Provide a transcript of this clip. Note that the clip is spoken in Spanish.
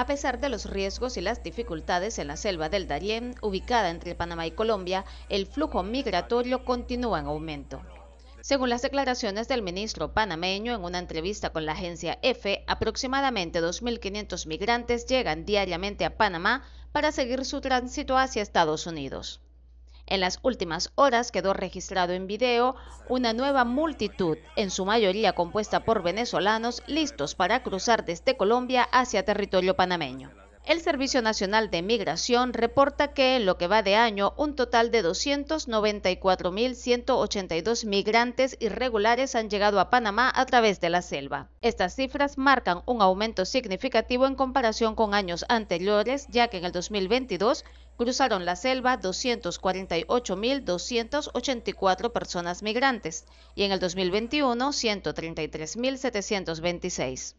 A pesar de los riesgos y las dificultades en la selva del Darién, ubicada entre Panamá y Colombia, el flujo migratorio continúa en aumento. Según las declaraciones del ministro panameño en una entrevista con la agencia EFE, aproximadamente 2.500 migrantes llegan diariamente a Panamá para seguir su tránsito hacia Estados Unidos. En las últimas horas quedó registrado en video una nueva multitud, en su mayoría compuesta por venezolanos, listos para cruzar desde Colombia hacia territorio panameño. El Servicio Nacional de Migración reporta que en lo que va de año un total de 294.182 migrantes irregulares han llegado a Panamá a través de la selva. Estas cifras marcan un aumento significativo en comparación con años anteriores, ya que en el 2022 cruzaron la selva 248.284 personas migrantes y en el 2021 133.726.